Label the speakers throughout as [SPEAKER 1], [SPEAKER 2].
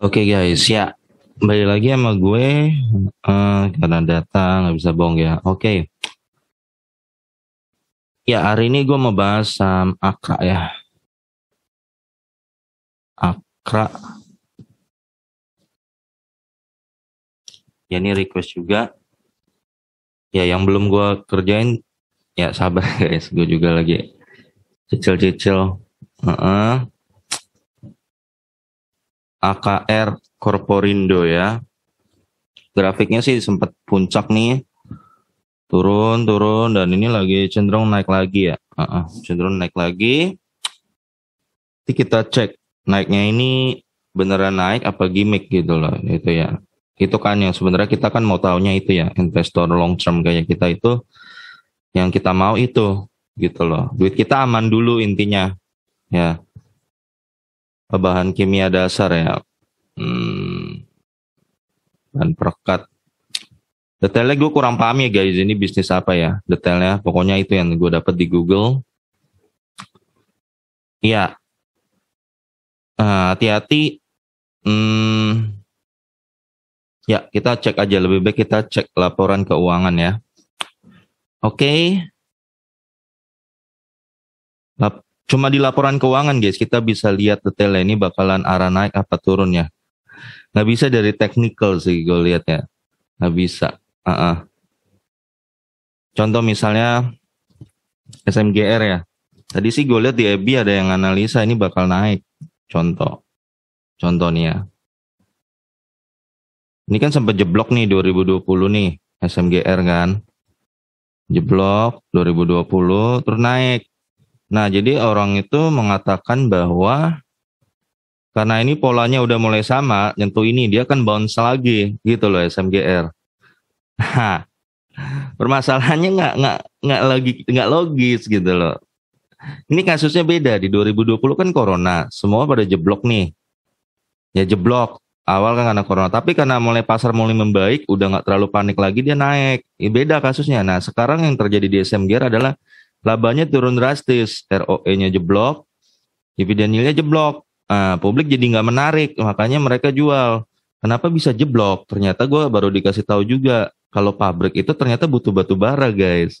[SPEAKER 1] Oke okay guys, ya kembali lagi sama gue uh, karena datang nggak bisa bohong ya. Oke, okay. ya hari ini gue mau bahas um, akra ya,
[SPEAKER 2] akra.
[SPEAKER 3] Ya ini request juga. Ya yang belum gue kerjain, ya sabar guys, gue juga lagi cicil-cicil. Uh -uh AKR Corporindo ya. Grafiknya sih sempat puncak nih. Turun, turun, dan ini lagi cenderung naik lagi ya. Uh -uh, cenderung naik lagi. Nanti kita cek naiknya ini beneran naik apa gimmick gitu loh itu ya itu kan yang sebenarnya kita kan mau tahunya itu ya investor long term kayak kita itu yang kita mau itu gitu loh duit kita aman dulu intinya ya bahan kimia dasar ya. Hmm, dan perekat. Detailnya gue kurang paham ya guys, ini bisnis apa ya detailnya. Pokoknya itu yang gue dapat di Google. ya hati eh, hati-hati. Hmm, ya, kita cek aja. Lebih baik kita cek laporan keuangan ya. Oke. Okay. Cuma di laporan keuangan guys, kita bisa lihat detailnya ini bakalan arah naik apa turunnya. Nggak bisa dari technical sih gue lihat ya. Nggak bisa. Uh -uh. Contoh misalnya SMGR ya. Tadi sih gue lihat di EBI ada yang analisa ini bakal naik.
[SPEAKER 1] Contoh. Contohnya. Ini kan sempat
[SPEAKER 3] jeblok nih 2020 nih. SMGR kan. Jeblok 2020 terus naik. Nah, jadi orang itu mengatakan bahwa karena ini polanya udah mulai sama, nyentuh ini dia akan bounce lagi gitu loh SMGR. Nah, permasalahannya nggak nggak nggak logis nggak logis gitu loh. Ini kasusnya beda di 2020 kan corona, semua pada jeblok nih. Ya jeblok awal kan karena corona, tapi karena mulai pasar mulai membaik, udah nggak terlalu panik lagi dia naik. Ya, beda kasusnya. Nah sekarang yang terjadi di SMGR adalah labanya turun drastis, ROE-nya jeblok, dividen yield-nya jeblok. Nah, publik jadi nggak menarik, makanya mereka jual. Kenapa bisa jeblok? Ternyata gue baru dikasih tahu juga kalau pabrik itu ternyata butuh batu bara, guys.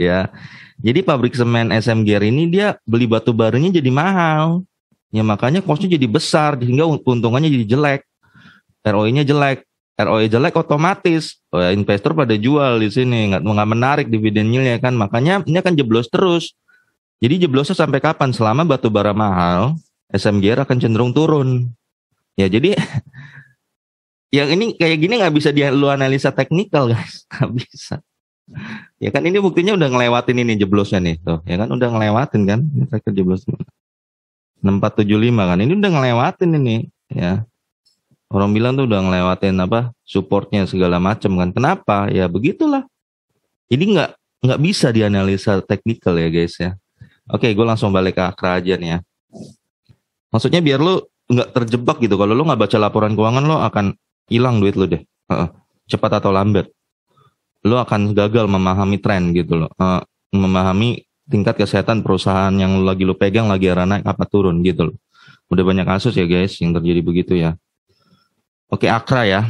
[SPEAKER 3] Ya, jadi pabrik semen SMG ini dia beli batu baranya jadi mahal. Ya makanya kosnya jadi besar sehingga keuntungannya jadi jelek. ROI-nya jelek. ROI jelek otomatis oh, investor pada jual di sini nggak nggak menarik dividennya yieldnya kan makanya ini akan jeblos terus jadi jeblosnya sampai kapan selama batu bara mahal SMGR akan cenderung turun ya jadi yang ini kayak gini nggak bisa dia lu analisa teknikal guys nggak bisa ya kan ini buktinya udah ngelewatin ini jeblosnya nih tuh ya kan udah ngelewatin kan ini jeblos 6475 kan ini udah ngelewatin ini ya orang bilang tuh udah ngelewatin apa supportnya segala macam kan kenapa ya begitulah Ini nggak nggak bisa dianalisa teknikal ya guys ya oke gue langsung balik ke kerajaan ya maksudnya biar lo nggak terjebak gitu kalau lo nggak baca laporan keuangan lo akan hilang duit lo deh cepat atau lambat lo akan gagal memahami tren gitu loh memahami tingkat kesehatan perusahaan yang lagi lo pegang lagi arah naik apa turun gitu loh udah banyak kasus ya guys yang terjadi begitu ya Oke, Akra ya.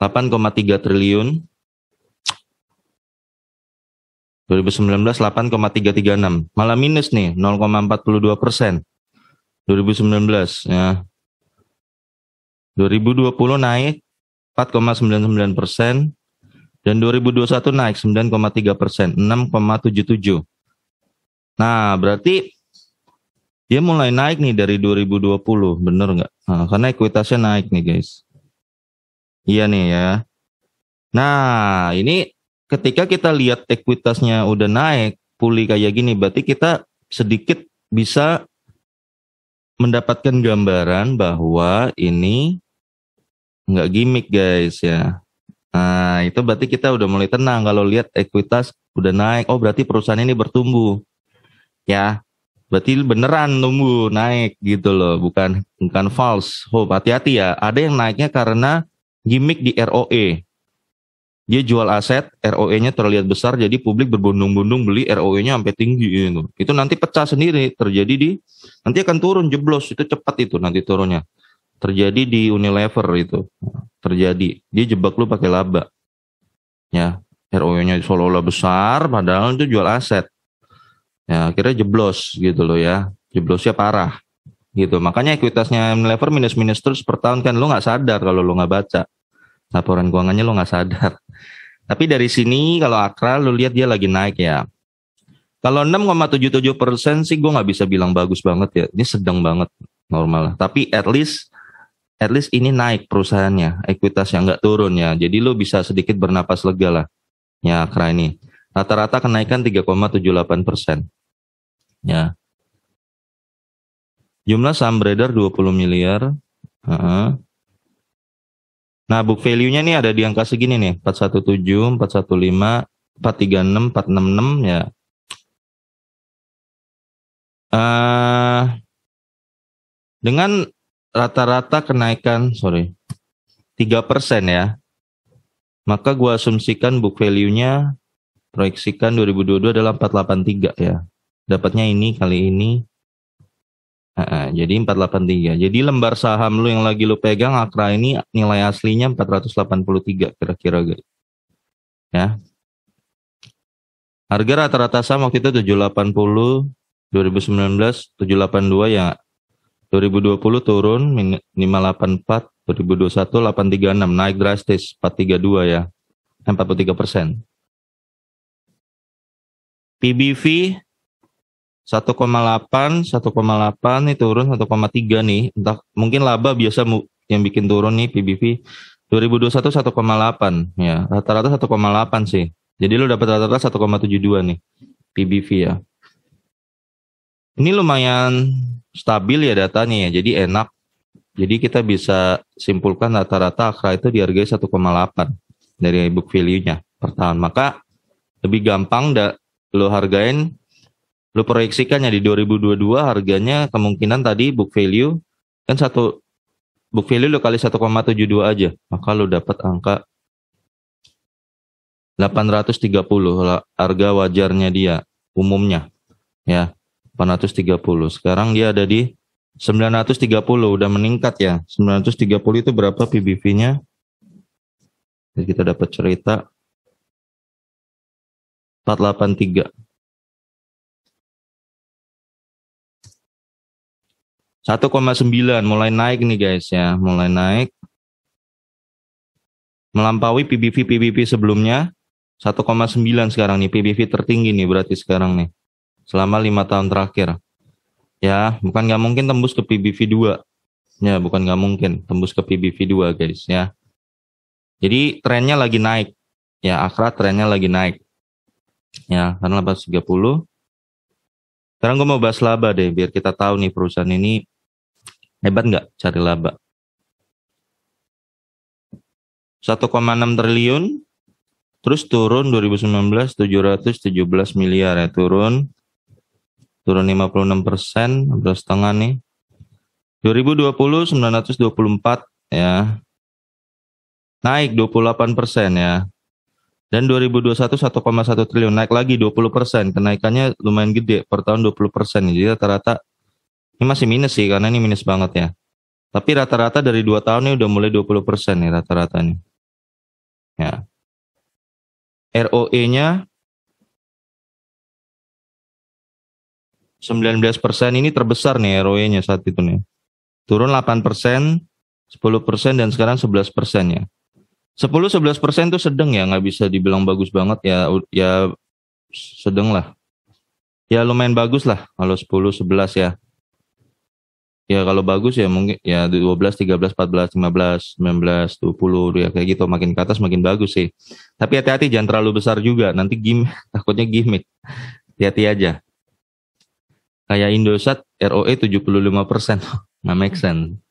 [SPEAKER 1] 8,3 triliun.
[SPEAKER 3] 2019 8,336. Malah minus nih, 0,42 persen. 2019 ya. 2020 naik 4,99 persen. Dan 2021 naik 9,3 persen, 6,77. Nah, berarti dia mulai naik nih dari 2020, bener nggak? Nah, karena ekuitasnya naik nih guys. Iya nih ya. Nah ini ketika kita lihat ekuitasnya udah naik, pulih kayak gini, berarti kita sedikit bisa mendapatkan gambaran bahwa ini nggak gimmick guys ya. Nah itu berarti kita udah mulai tenang kalau lihat ekuitas udah naik, oh berarti perusahaan ini bertumbuh. Ya, berarti beneran tumbuh naik gitu loh bukan bukan false hope hati-hati ya ada yang naiknya karena gimmick di ROE dia jual aset ROE-nya terlihat besar jadi publik berbondong-bondong beli ROE-nya sampai tinggi gitu. itu nanti pecah sendiri terjadi di nanti akan turun jeblos itu cepat itu nanti turunnya terjadi di Unilever itu terjadi dia jebak lu pakai laba ya ROE-nya seolah-olah besar padahal itu jual aset Ya, akhirnya jeblos gitu loh ya. Jeblosnya parah gitu. Makanya ekuitasnya Unilever minus-minus terus per tahun kan lu nggak sadar kalau lu nggak baca laporan keuangannya lu nggak sadar. Tapi dari sini kalau Akra lu lihat dia lagi naik ya. Kalau 6,77 persen sih gue nggak bisa bilang bagus banget ya. Ini sedang banget normal lah. Tapi at least at least ini naik perusahaannya, ekuitasnya nggak turun ya. Jadi lu bisa sedikit bernapas lega lah. Ya Akra ini. Rata-rata kenaikan 3,78 persen. Ya. Jumlah saham beredar 20 miliar. Uh -huh. Nah, book value-nya nih ada di angka segini nih, 417, 415,
[SPEAKER 1] 436, 466 ya.
[SPEAKER 3] Uh, dengan rata-rata kenaikan, sorry, 3% persen ya. Maka gue asumsikan book value-nya proyeksikan 2022 adalah 483 ya. Dapatnya ini kali ini. Uh, uh, jadi 483. Jadi lembar saham lu yang lagi lu pegang Akra ini nilai aslinya 483 kira-kira guys. Ya. Harga rata-rata saham waktu itu 780, 2019 782 ya 2020 turun 584, 2021 836 naik drastis 432 ya, 43 persen. PBV 1,8, 1,8 nih turun 1,3 nih. Entah mungkin laba biasa yang bikin turun nih PBV 2021 1,8 ya. Rata-rata 1,8 sih. Jadi lu dapat rata-rata 1,72 nih PBV ya. Ini lumayan stabil ya datanya ya. Jadi enak. Jadi kita bisa simpulkan rata-rata akra itu di harga 1,8 dari book value-nya per tahun. Maka lebih gampang lo hargain lo proyeksikan ya di 2022 harganya kemungkinan tadi book value kan satu book value lo kali 1,72 aja maka lo dapat angka 830 harga wajarnya dia umumnya ya 830 sekarang dia ada di 930 udah meningkat ya 930 itu berapa PBV-nya kita dapat cerita
[SPEAKER 2] 483.
[SPEAKER 1] Satu koma sembilan mulai naik nih guys ya, mulai naik.
[SPEAKER 3] Melampaui PBV PBV sebelumnya satu koma sembilan sekarang nih PBV tertinggi nih berarti sekarang nih. Selama lima tahun terakhir. Ya, bukan nggak mungkin tembus ke PBV dua Ya, bukan nggak mungkin tembus ke PBV dua guys ya. Jadi trennya lagi naik. Ya, akra trennya lagi naik ya karena 30 sekarang gue mau bahas laba deh biar kita tahu nih perusahaan ini hebat nggak cari laba 1,6 triliun terus turun 2019 717 miliar ya turun turun 56 persen hampir setengah nih 2020 924 ya naik 28 persen ya dan 2021 1,1 triliun naik lagi 20 persen. Kenaikannya lumayan gede per tahun 20 persen. Jadi rata-rata ini masih minus sih karena ini minus banget ya. Tapi rata-rata dari dua tahun ini udah mulai 20 persen nih rata-rata nih. Ya.
[SPEAKER 1] ROE-nya 19 persen
[SPEAKER 3] ini terbesar nih ROE-nya saat itu nih. Turun 8 persen, 10 persen, dan sekarang 11 persen ya. Sepuluh sebelas persen tuh sedang ya, nggak bisa dibilang bagus banget ya, ya sedang lah. Ya lumayan bagus lah kalau sepuluh sebelas ya. Ya kalau bagus ya mungkin ya dua belas belas tiga empat 12, 13, 14, 15, 19, 20 ya kayak gitu makin ke atas makin bagus sih. Tapi hati-hati jangan terlalu besar juga nanti gim takutnya gimmick. Hati-hati aja. Kayak Indosat ROE 75 persen. Nggak make sense.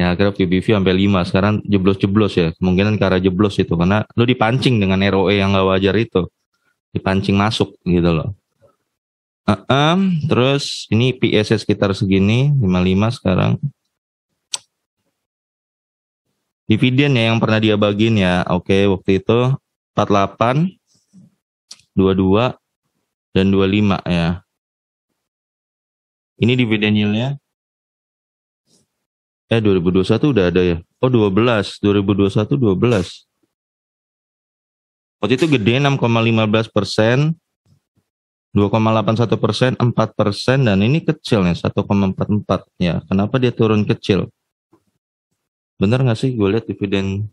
[SPEAKER 3] Ya akhirnya PBV sampai 5 sekarang jeblos-jeblos ya kemungkinan ke arah jeblos itu karena lu dipancing dengan ROE yang gak wajar itu dipancing masuk gitu loh. Uh, um, terus ini PSS sekitar segini 55 sekarang. Dividen ya yang pernah dia bagiin ya. Oke, okay, waktu itu 48 22 dan 25 ya.
[SPEAKER 1] Ini dividen yieldnya Eh 2021 udah ada ya? Oh 12,
[SPEAKER 3] 2021 12. Waktu itu gede 6,15 persen, 2,81 persen, 4 persen, dan ini kecil nih 1,44 ya. Kenapa dia turun kecil? Bener nggak
[SPEAKER 2] sih gue lihat dividen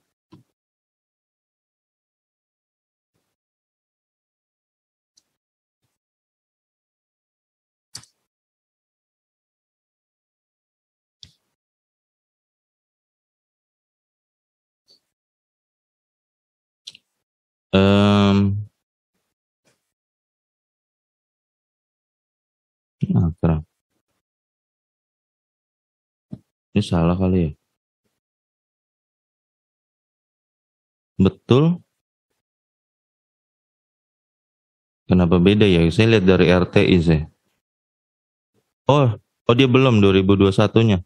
[SPEAKER 2] Ini salah kali ya. Betul.
[SPEAKER 1] Kenapa beda ya? Saya lihat dari RTI sih.
[SPEAKER 3] Oh, oh dia belum 2021-nya.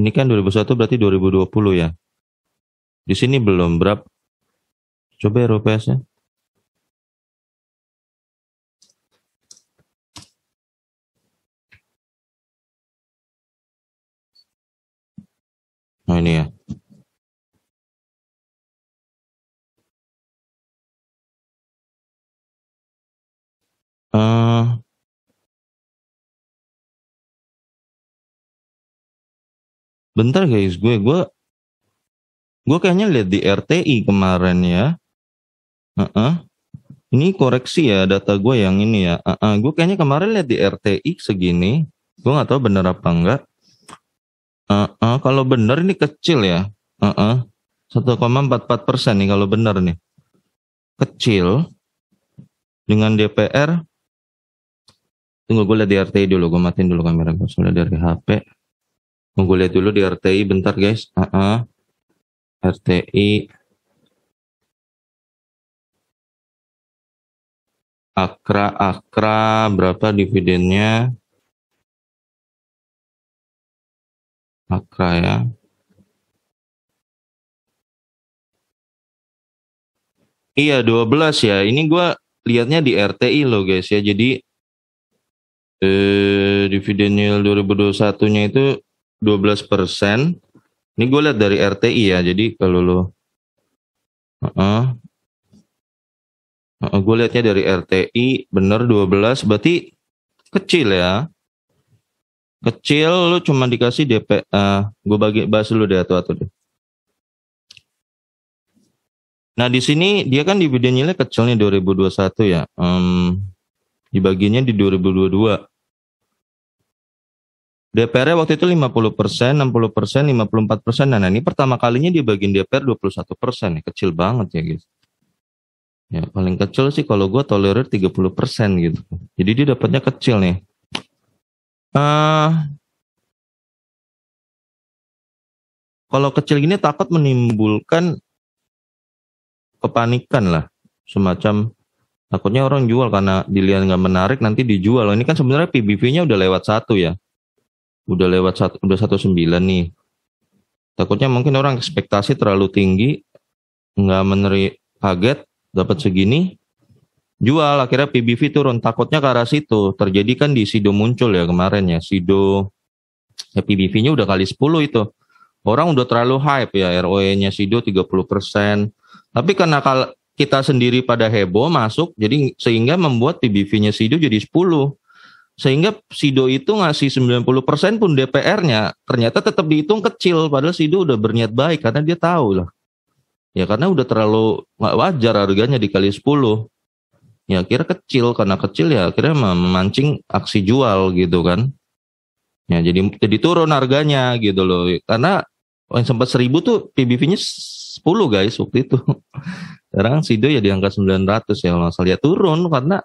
[SPEAKER 3] Ini kan 2021 berarti 2020 ya. Di sini belum berapa? Coba ya RPS-nya.
[SPEAKER 2] Oh ini ya. Uh, bentar guys, gue gue
[SPEAKER 3] gue kayaknya lihat di RTI kemarin ya. Uh -uh. Ini koreksi ya data gue yang ini ya. Uh -uh. Gue kayaknya kemarin lihat di RTI segini. Gue nggak tahu bener apa enggak. Uh, uh, kalau benar ini kecil ya. Uh, uh, 1,44 persen nih kalau benar nih. Kecil dengan DPR. Tunggu gue lihat di RTI dulu. Gue matiin dulu kamera gue. Sudah dari HP. Tunggu lihat dulu di RTI bentar guys. Uh, uh.
[SPEAKER 1] RTI
[SPEAKER 2] Akra Akra berapa dividennya? maka ya
[SPEAKER 1] iya 12 ya ini
[SPEAKER 3] gue lihatnya di RTI loh guys ya jadi eh, dividen yield 2021 nya itu 12 persen ini gue lihat dari RTI ya jadi kalau lo uh -uh. Uh, gue lihatnya dari RTI bener 12 berarti kecil ya kecil lu cuma dikasih DP uh, eh, gue bagi bahas dulu deh atau atau deh nah di sini dia kan dividen nilai kecilnya 2021 ya um, dibaginya di 2022 DPR waktu itu 50 persen, 60 persen, 54 persen. Nah, nah, ini pertama kalinya dia bagiin DPR 21 persen. Ya, kecil banget ya guys. Ya, paling kecil sih kalau gue tolerir 30 persen gitu. Jadi dia dapatnya kecil nih.
[SPEAKER 1] Eh, kalau kecil gini
[SPEAKER 3] takut menimbulkan kepanikan lah, semacam takutnya orang jual karena dilihat nggak menarik nanti dijual. Ini kan sebenarnya PBV-nya udah lewat satu ya, udah lewat satu, udah satu sembilan nih. Takutnya mungkin orang ekspektasi terlalu tinggi, nggak meneri kaget dapat segini, jual akhirnya PBV turun takutnya ke arah situ terjadi kan di Sido muncul ya kemarin ya Sido ya PBV-nya udah kali 10 itu orang udah terlalu hype ya ROE-nya Sido 30% tapi karena kalau kita sendiri pada heboh masuk jadi sehingga membuat PBV-nya Sido jadi 10 sehingga Sido itu ngasih 90% pun DPR-nya ternyata tetap dihitung kecil padahal Sido udah berniat baik karena dia tahu lah ya karena udah terlalu nggak wajar harganya dikali 10 ya kira kecil karena kecil ya kira memancing aksi jual gitu kan ya jadi jadi turun harganya gitu loh karena yang sempat seribu tuh PBV-nya 10 guys waktu itu sekarang Sido ya di angka 900 ya kalau saya turun karena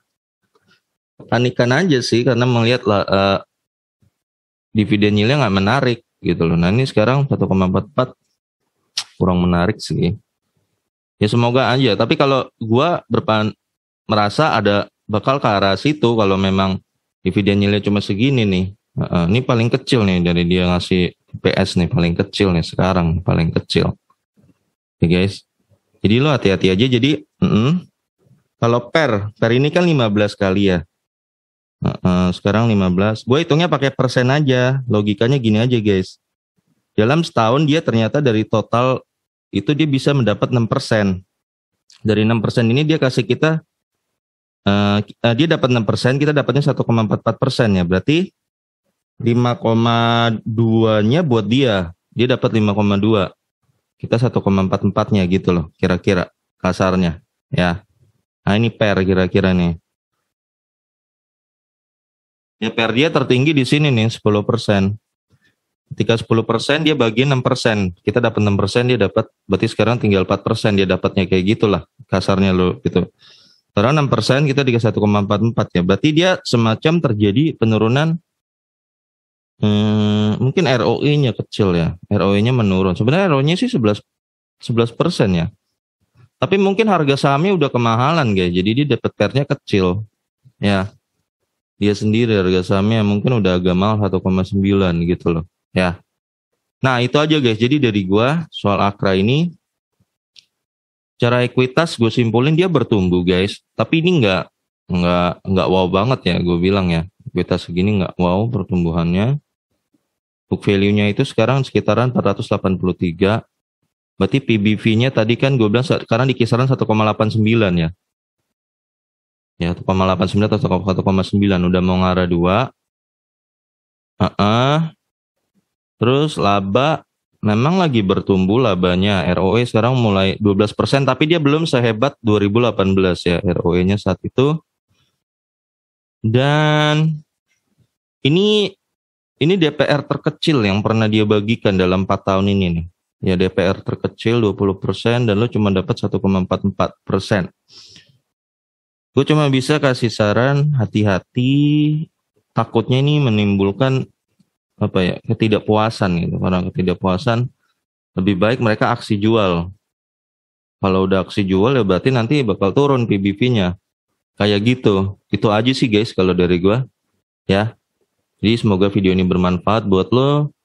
[SPEAKER 3] panikan aja sih karena melihat lah uh, dividen yieldnya nggak menarik gitu loh nah ini sekarang 1,44 kurang menarik sih ya semoga aja tapi kalau gua berpan merasa ada bakal ke arah situ kalau memang dividennya cuma segini nih. Uh, ini paling kecil nih dari dia ngasih PS nih paling kecil nih sekarang paling kecil. Oke ya, okay guys. Jadi lo hati-hati aja jadi uh -uh. kalau per, per ini kan 15 kali ya. Uh, uh, sekarang 15. Gue hitungnya pakai persen aja. Logikanya gini aja guys. Dalam setahun dia ternyata dari total itu dia bisa mendapat 6%. Dari 6% ini dia kasih kita uh, dia dapat 6 persen, kita dapatnya 1,44 persen ya. Berarti 5,2-nya buat dia, dia dapat 5,2. Kita 1,44-nya gitu loh, kira-kira kasarnya ya. Nah ini pair kira-kira nih. Ya pair dia tertinggi di sini nih 10 persen. Ketika 10 persen dia bagi 6 persen, kita dapat 6 persen dia dapat, berarti sekarang tinggal 4 persen dia dapatnya kayak gitulah kasarnya lo gitu. Sekarang 6 persen kita di 31,44 ya. Berarti dia semacam terjadi penurunan hmm, mungkin ROI-nya kecil ya. ROI-nya menurun. Sebenarnya ROI-nya sih 11 11 persen ya. Tapi mungkin harga sahamnya udah kemahalan guys. Jadi dia dapat pernya kecil. Ya. Dia sendiri harga sahamnya mungkin udah agak mahal 1,9 gitu loh. Ya. Nah, itu aja guys. Jadi dari gua soal Akra ini secara ekuitas gue simpulin dia bertumbuh guys tapi ini nggak nggak nggak wow banget ya gue bilang ya ekuitas segini nggak wow pertumbuhannya book value-nya itu sekarang sekitaran 483 berarti PBV-nya tadi kan gue bilang sekarang di kisaran 1,89 ya ya 1,89 atau 1,9 udah mau ngarah dua uh -uh. terus laba memang lagi bertumbuh labanya ROE sekarang mulai 12% tapi dia belum sehebat 2018 ya ROE-nya saat itu. Dan ini ini DPR terkecil yang pernah dia bagikan dalam 4 tahun ini nih. Ya DPR terkecil 20% dan lo cuma dapat 1,44%. Gue cuma bisa kasih saran hati-hati takutnya ini menimbulkan apa ya ketidakpuasan gitu karena ketidakpuasan lebih baik mereka aksi jual kalau udah aksi jual ya berarti nanti bakal turun PBV-nya kayak gitu itu aja sih guys kalau dari gua ya jadi semoga video ini bermanfaat buat lo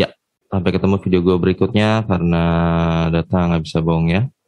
[SPEAKER 3] ya sampai ketemu video gua
[SPEAKER 1] berikutnya karena datang nggak bisa bohong ya